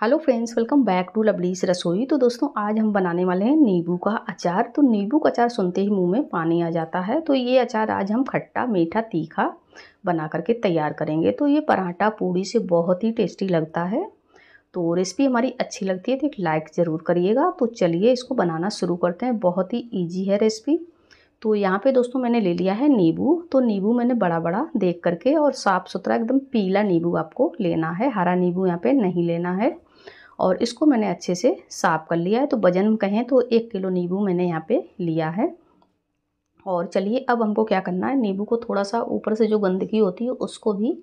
hello friends welcome back to Lovely's Rasoi तो दोस्तों आज हम बनाने वाले हैं नींबू का अचार तो नींबू का अचार सुनते ही मुंह में पानी आ जाता है तो ये अचार आज हम खट्टा मीठा तीखा बना करके तैयार करेंगे तो ये पराठा पूड़ी से बहुत ही टेस्टी लगता है तो रेसिपी हमारी अच्छी लगती है तो एक लाइक ज़रूर करिएगा तो चलिए इसको बनाना शुरू करते हैं बहुत ही ईजी है रेसिपी तो यहाँ पे दोस्तों मैंने ले लिया है नींबू तो नींबू मैंने बड़ा बड़ा देख करके और साफ़ सुथरा एकदम पीला नींबू आपको लेना है हरा नींबू यहाँ पे नहीं लेना है और इसको मैंने अच्छे से साफ़ कर लिया है तो वजन कहें तो एक किलो नींबू मैंने यहाँ पे लिया है और चलिए अब हमको क्या करना है नींबू को थोड़ा सा ऊपर से जो गंदगी होती है उसको भी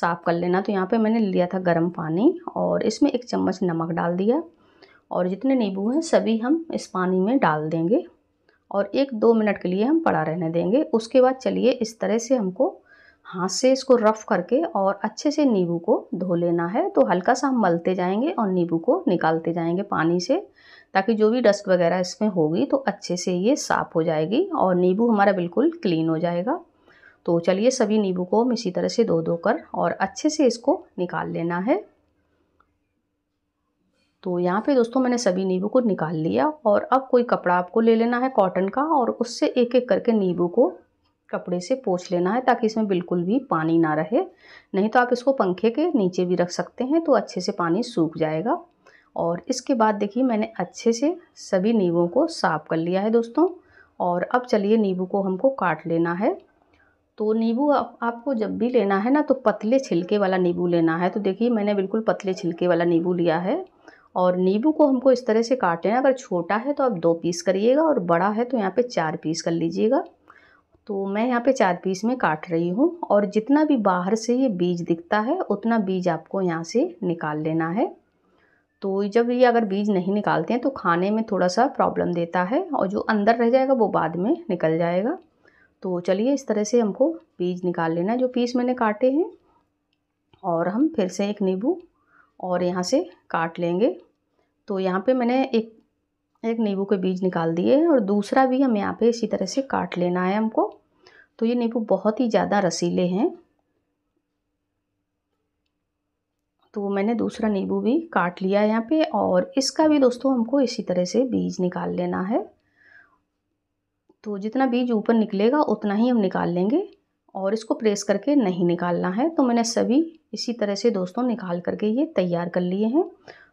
साफ़ कर लेना तो यहाँ पर मैंने लिया था गर्म पानी और इसमें एक चम्मच नमक डाल दिया और जितने नींबू हैं सभी हम इस पानी में डाल देंगे और एक दो मिनट के लिए हम पड़ा रहने देंगे उसके बाद चलिए इस तरह से हमको हाथ से इसको रफ़ करके और अच्छे से नींबू को धो लेना है तो हल्का सा हम मलते जाएंगे और नींबू को निकालते जाएंगे पानी से ताकि जो भी डस्ट वगैरह इसमें होगी तो अच्छे से ये साफ़ हो जाएगी और नींबू हमारा बिल्कुल क्लीन हो जाएगा तो चलिए सभी नींबू को हम इसी तरह से धो धो कर और अच्छे से इसको निकाल लेना है तो यहाँ पे दोस्तों मैंने सभी नींबू को निकाल लिया और अब कोई कपड़ा आपको ले लेना है कॉटन का और उससे एक एक करके नींबू को कपड़े से पोछ लेना है ताकि इसमें बिल्कुल भी पानी ना रहे नहीं तो आप इसको पंखे के नीचे भी रख सकते हैं तो अच्छे से पानी सूख जाएगा और इसके बाद देखिए मैंने अच्छे से सभी नींबों को साफ़ कर लिया है दोस्तों और अब चलिए नींबू को हमको काट लेना है तो नींबू आप, आपको जब भी लेना है ना तो पतले छिलके वाला नींबू लेना है तो देखिए मैंने बिल्कुल पतले छिलके वाला नींबू लिया है और नींबू को हमको इस तरह से काट लेना अगर छोटा है तो आप दो पीस करिएगा और बड़ा है तो यहाँ पे चार पीस कर लीजिएगा तो मैं यहाँ पे चार पीस में काट रही हूँ और जितना भी बाहर से ये बीज दिखता है उतना बीज आपको यहाँ से निकाल लेना है तो जब ये अगर बीज नहीं निकालते हैं तो खाने में थोड़ा सा प्रॉब्लम देता है और जो अंदर रह जाएगा वो बाद में निकल जाएगा तो चलिए इस तरह से हमको बीज निकाल लेना है जो पीस मैंने काटे हैं और हम फिर से एक नींबू और यहाँ से काट लेंगे तो यहाँ पे मैंने एक एक नींबू के बीज निकाल दिए और दूसरा भी हम यहाँ पे इसी तरह से काट लेना है हमको तो ये नींबू बहुत ही ज़्यादा रसीले हैं तो मैंने दूसरा नींबू भी काट लिया है यहाँ पे और इसका भी दोस्तों हमको इसी तरह से बीज निकाल लेना है तो जितना बीज ऊपर निकलेगा उतना ही हम निकाल लेंगे और इसको प्रेस करके नहीं निकालना है तो मैंने सभी इसी तरह से दोस्तों निकाल करके ये तैयार कर लिए हैं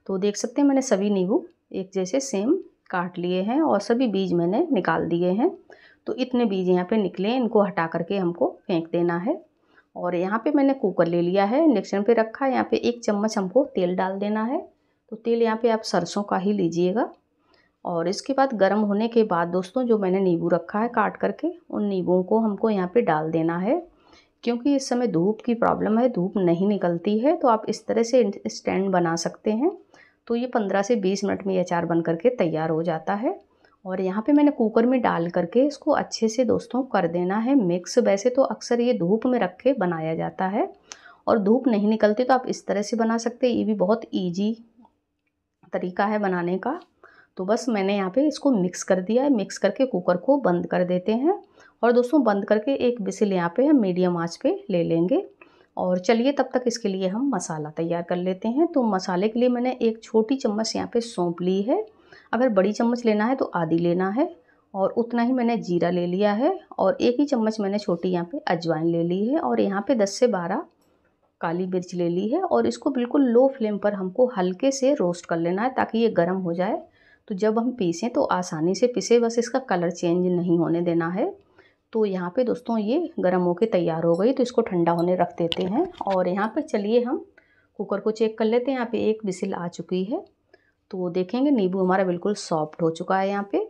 तो देख सकते हैं मैंने सभी नींबू एक जैसे सेम काट लिए हैं और सभी बीज मैंने निकाल दिए हैं तो इतने बीज यहाँ पे निकले इनको हटा करके हमको फेंक देना है और यहाँ पे मैंने कुकर ले लिया है इंडक्शन पे रखा है यहाँ पे एक चम्मच हमको तेल डाल देना है तो तेल यहाँ पे आप सरसों का ही लीजिएगा और इसके बाद गर्म होने के बाद दोस्तों जो मैंने नींबू रखा है काट करके उन नींबों को हमको यहाँ पर डाल देना है क्योंकि इस समय धूप की प्रॉब्लम है धूप नहीं निकलती है तो आप इस तरह से स्टैंड बना सकते हैं तो ये पंद्रह से बीस मिनट में ये अचार बन करके तैयार हो जाता है और यहाँ पे मैंने कुकर में डाल करके इसको अच्छे से दोस्तों कर देना है मिक्स वैसे तो अक्सर ये धूप में रख के बनाया जाता है और धूप नहीं निकलती तो आप इस तरह से बना सकते ये भी बहुत ईजी तरीका है बनाने का तो बस मैंने यहाँ पे इसको मिक्स कर दिया है मिक्स करके कुकर को बंद कर देते हैं और दोस्तों बंद करके एक बिसिल यहाँ पे हम मीडियम आँच पे ले लेंगे और चलिए तब तक इसके लिए हम मसाला तैयार कर लेते हैं तो मसाले के लिए मैंने एक छोटी चम्मच यहाँ पे सौंप ली है अगर बड़ी चम्मच लेना है तो आधी लेना है और उतना ही मैंने जीरा ले लिया है और एक ही चम्मच मैंने छोटी यहाँ पे अजवाइन ले ली है और यहाँ पे 10 से 12 काली मिर्च ले ली है और इसको बिल्कुल लो फ्लेम पर हमको हल्के से रोस्ट कर लेना है ताकि ये गर्म हो जाए तो जब हम पीसें तो आसानी से पीसें बस इसका कलर चेंज नहीं होने देना है तो यहाँ पे दोस्तों ये गर्म होके तैयार हो गई तो इसको ठंडा होने रख देते हैं और यहाँ पे चलिए हम कुकर को चेक कर लेते हैं यहाँ पे एक बिसिल आ चुकी है तो देखेंगे नींबू हमारा बिल्कुल सॉफ्ट हो चुका है यहाँ पे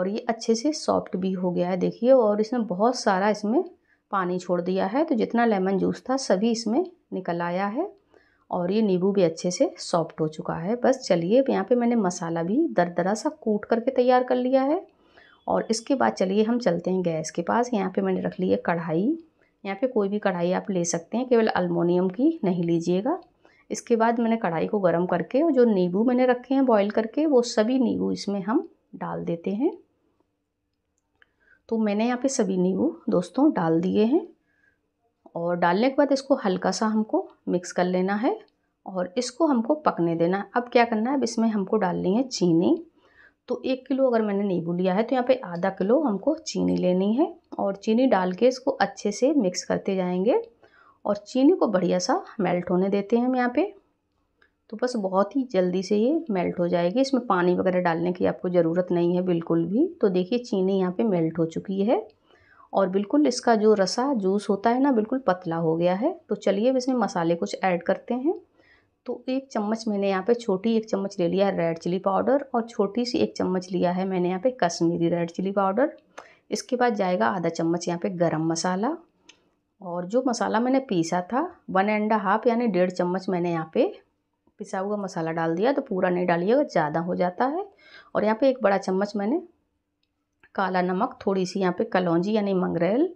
और ये अच्छे से सॉफ्ट भी हो गया है देखिए और इसमें बहुत सारा इसमें पानी छोड़ दिया है तो जितना लेमन जूस था सभी इसमें निकल आया है और ये नींबू भी अच्छे से सॉफ्ट हो चुका है बस चलिए यहाँ पे मैंने मसाला भी दर दरा सा कूट करके तैयार कर लिया है और इसके बाद चलिए हम चलते हैं गैस के पास यहाँ पे मैंने रख ली है कढ़ाई यहाँ पे कोई भी कढ़ाई आप ले सकते हैं केवल अलमोनियम की नहीं लीजिएगा इसके बाद मैंने कढ़ाई को गर्म करके और जो नींबू मैंने रखे हैं बॉईल करके वो सभी नींबू इसमें हम डाल देते हैं तो मैंने यहाँ पे सभी नींबू दोस्तों डाल दिए हैं और डालने के बाद इसको हल्का सा हमको मिक्स कर लेना है और इसको हमको पकने देना अब क्या करना है अब इसमें हमको डालनी है चीनी तो एक किलो अगर मैंने नींबू लिया है तो यहाँ पे आधा किलो हमको चीनी लेनी है और चीनी डाल के इसको अच्छे से मिक्स करते जाएंगे और चीनी को बढ़िया सा मेल्ट होने देते हैं हम यहाँ पे तो बस बहुत ही जल्दी से ये मेल्ट हो जाएगी इसमें पानी वगैरह डालने की आपको ज़रूरत नहीं है बिल्कुल भी तो देखिए चीनी यहाँ पर मेल्ट हो चुकी है और बिल्कुल इसका जो रसा जूस होता है ना बिल्कुल पतला हो गया है तो चलिए अब इसमें मसाले कुछ ऐड करते हैं तो एक चम्मच मैंने यहाँ पे छोटी एक चम्मच ले लिया है रेड चिली पाउडर और छोटी सी एक चम्मच लिया है मैंने यहाँ पे कश्मीरी रेड चिली पाउडर इसके बाद जाएगा आधा चम्मच यहाँ पे गरम मसाला और जो मसाला मैंने पीसा था वन एंड हाफ यानी डेढ़ चम्मच मैंने यहाँ पे पिसा हुआ मसाला डाल दिया तो पूरा नहीं डालिएगा ज़्यादा हो जाता है और यहाँ पर एक बड़ा चम्मच मैंने काला नमक थोड़ी सी यहाँ पर कलौजी यानी मंगरेल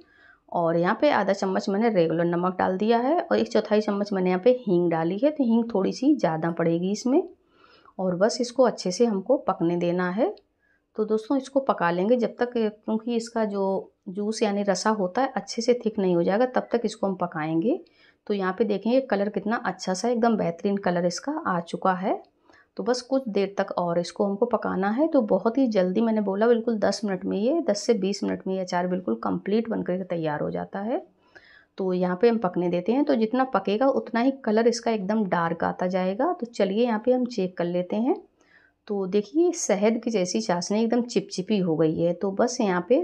और यहाँ पे आधा चम्मच मैंने रेगुलर नमक डाल दिया है और एक चौथाई चम्मच मैंने यहाँ पे हींग डाली है तो हींग थोड़ी सी ज़्यादा पड़ेगी इसमें और बस इसको अच्छे से हमको पकने देना है तो दोस्तों इसको पका लेंगे जब तक क्योंकि इसका जो जूस यानी रसा होता है अच्छे से थिक नहीं हो जाएगा तब तक इसको हम पकाएंगे तो यहाँ पे देखेंगे कलर कितना अच्छा सा एकदम बेहतरीन कलर इसका आ चुका है तो बस कुछ देर तक और इसको हमको पकाना है तो बहुत ही जल्दी मैंने बोला बिल्कुल दस मिनट में ये दस से बीस मिनट में ये अचार बिल्कुल कंप्लीट बनकर तैयार हो जाता है तो यहाँ पे हम पकने देते हैं तो जितना पकेगा उतना ही कलर इसका एकदम डार्क आता जाएगा तो चलिए यहाँ पे हम चेक कर लेते हैं तो देखिए शहद की जैसी चाशनी एकदम चिपचिपी हो गई है तो बस यहाँ पे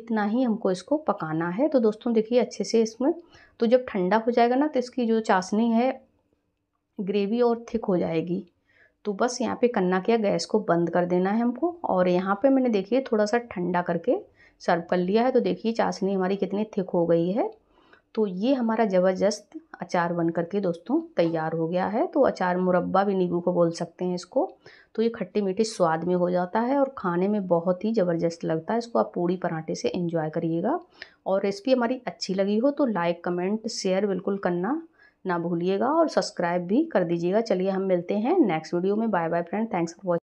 इतना ही हमको इसको पकाना है तो दोस्तों देखिए अच्छे से इसमें तो जब ठंडा हो जाएगा ना तो इसकी जो चाशनी है ग्रेवी और थिक हो जाएगी तो बस यहाँ पे करना क्या गैस को बंद कर देना है हमको और यहाँ पे मैंने देखिए थोड़ा सा ठंडा करके सर्व कर लिया है तो देखिए चाशनी हमारी कितनी थिक हो गई है तो ये हमारा ज़बरदस्त अचार बन करके दोस्तों तैयार हो गया है तो अचार मुरब्बा भी नींबू को बोल सकते हैं इसको तो ये खट्टे मीठे स्वाद में हो जाता है और खाने में बहुत ही ज़बरदस्त लगता है इसको आप पूड़ी पराठे से इंजॉय करिएगा और रेसिपी हमारी अच्छी लगी हो तो लाइक कमेंट शेयर बिल्कुल करना ना भूलिएगा और सब्सक्राइब भी कर दीजिएगा चलिए हम मिलते हैं नेक्स्ट वीडियो में bye bye friend thanks for watching